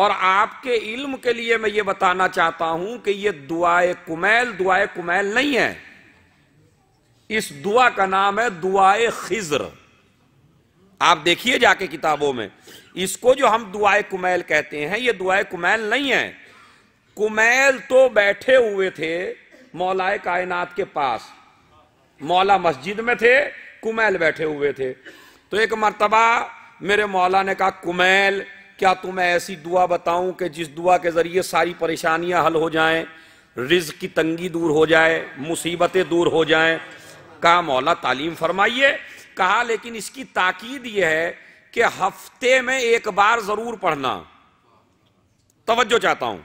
और आपके इल्म के लिए मैं ये बताना चाहता हूं कि ये दुआए कुमैल दुआए कुमैल नहीं है इस दुआ का नाम है दुआए खिजर आप देखिए जाके किताबों में इसको जो हम दुआए कुमैल कहते हैं ये दुआए कुमैल नहीं है कुमैल तो बैठे हुए थे मौलाए कायनात के पास मौला मस्जिद में थे कुमैल बैठे हुए थे तो एक मरतबा मेरे मौला ने कहा कुमैल क्या तुम्हें ऐसी दुआ बताऊं कि जिस दुआ के ज़रिए सारी परेशानियां हल हो जाएं रिज की तंगी दूर हो जाए मुसीबतें दूर हो जाएं कहा मौला तालीम फरमाइए कहा लेकिन इसकी ताकीद यह है कि हफ्ते में एक बार ज़रूर पढ़ना तवज्जो चाहता हूं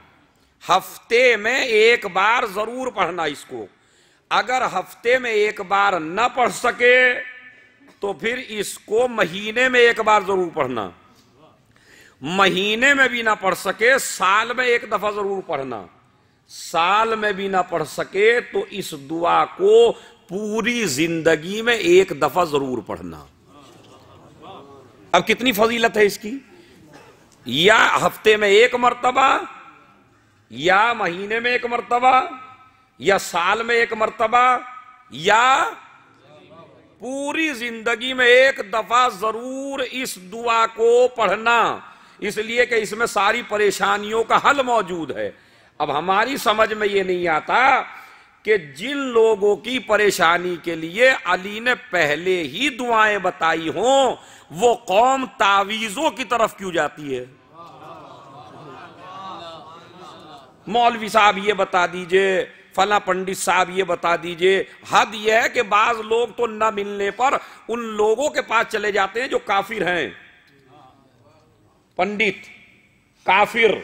हफ्ते में एक बार ज़रूर पढ़ना इसको अगर हफ्ते में एक बार न पढ़ सके तो फिर इसको महीने में एक बार जरूर पढ़ना महीने में भी ना पढ़ सके साल में एक दफा जरूर पढ़ना साल में भी ना पढ़ सके तो इस दुआ को पूरी जिंदगी में एक दफा जरूर पढ़ना अब कितनी फजीलत है इसकी या हफ्ते में एक मरतबा या महीने में एक मरतबा या साल में एक मरतबा या पूरी जिंदगी में एक दफा जरूर इस दुआ को पढ़ना इसलिए कि इसमें सारी परेशानियों का हल मौजूद है अब हमारी समझ में ये नहीं आता कि जिन लोगों की परेशानी के लिए अली ने पहले ही दुआएं बताई हों वो कौम तावीजों की तरफ क्यों जाती है मौलवी साहब ये बता दीजिए फला पंडित साहब ये बता दीजिए हद यह है कि बाज लोग तो न मिलने पर उन लोगों के पास चले जाते हैं जो काफिर हैं पंडित काफिर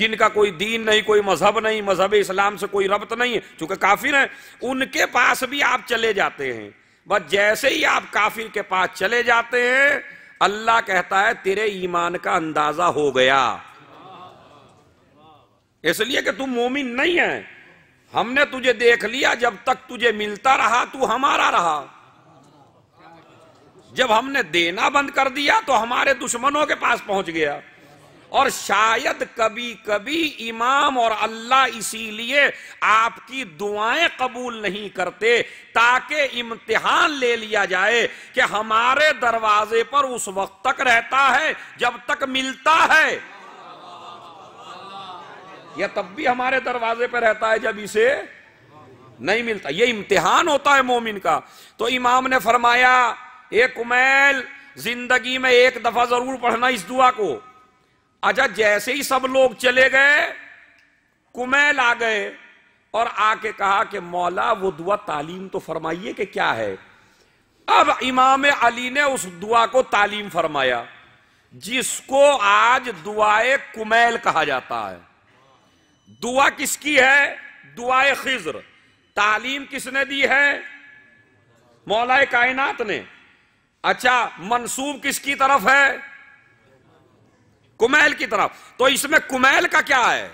जिनका कोई दीन नहीं कोई मजहब नहीं मजहब इस्लाम से कोई रबत नहीं है चूंकि काफिर हैं उनके पास भी आप चले जाते हैं बस जैसे ही आप काफिर के पास चले जाते हैं अल्लाह कहता है तेरे ईमान का अंदाजा हो गया इसलिए कि तुम मोमिन नहीं है हमने तुझे देख लिया जब तक तुझे मिलता रहा तू हमारा रहा जब हमने देना बंद कर दिया तो हमारे दुश्मनों के पास पहुंच गया और शायद कभी कभी इमाम और अल्लाह इसीलिए आपकी दुआएं कबूल नहीं करते ताकि इम्तिहान ले लिया जाए कि हमारे दरवाजे पर उस वक्त तक रहता है जब तक मिलता है या तब भी हमारे दरवाजे पर रहता है जब इसे नहीं मिलता ये इम्तिहान होता है मोमिन का तो इमाम ने फरमाया एक उमैल जिंदगी में एक दफा जरूर पढ़ना इस दुआ को अच्छा जैसे ही सब लोग चले गए कुमैल आ गए और आके कहा कि मौला वो दुआ तालीम तो फरमाइए कि क्या है अब इमाम अली ने उस दुआ को तालीम फरमाया जिसको आज दुआए कुमैल कहा जाता है दुआ किसकी है दुआए खिजर तालीम किसने दी है मौलाए कायनात ने अच्छा मंसूब किसकी तरफ है कुमैल की तरफ तो इसमें कुमैल का क्या है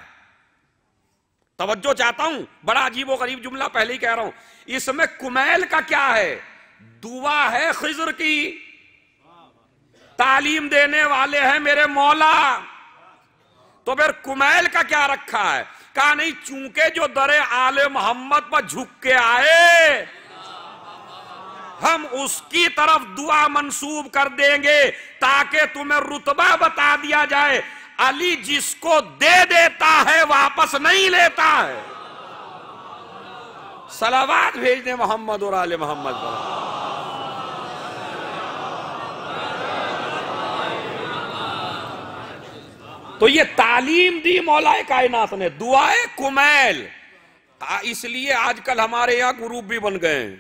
तवज्जो चाहता हूं बड़ा अजीब गरीब जुमला पहले ही कह रहा हूं इसमें कुमैल का क्या है दुआ है खिजर की तालीम देने वाले हैं मेरे मौला तो फिर कुमैल का क्या रखा है कहा नहीं चूंके जो दरे आले मोहम्मद पर झुक के आए हम उसकी तरफ दुआ मंसूब कर देंगे ताकि तुम्हें रुतबा बता दिया जाए अली जिसको दे देता है वापस नहीं लेता है सलावाद भेज दे मोहम्मद और आले मोहम्मद पर तो ये तालीम दी मौलाए कायनात ने दुआए कुमैल इसलिए आजकल हमारे यहां ग्रुप भी बन गए हैं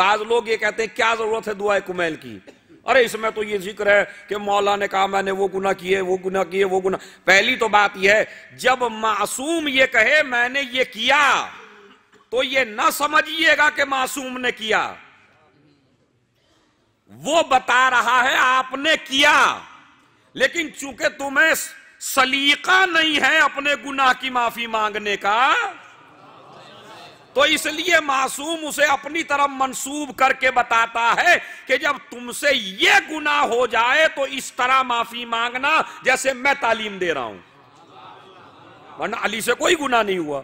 बाद लोग ये कहते हैं क्या जरूरत है दुआए कुमैल की अरे इसमें तो ये जिक्र है कि मौला ने कहा मैंने वो गुना किए वो गुना किए वो गुना पहली तो बात यह है जब मासूम ये कहे मैंने ये किया तो ये ना समझिएगा कि मासूम ने किया वो बता रहा है आपने किया लेकिन चूंकि तुम्हें सलीका नहीं है अपने गुनाह की माफी मांगने का तो इसलिए मासूम उसे अपनी तरफ मंसूब करके बताता है कि जब तुमसे ये गुना हो जाए तो इस तरह माफी मांगना जैसे मैं तालीम दे रहा हूं वरना अली से कोई गुना नहीं हुआ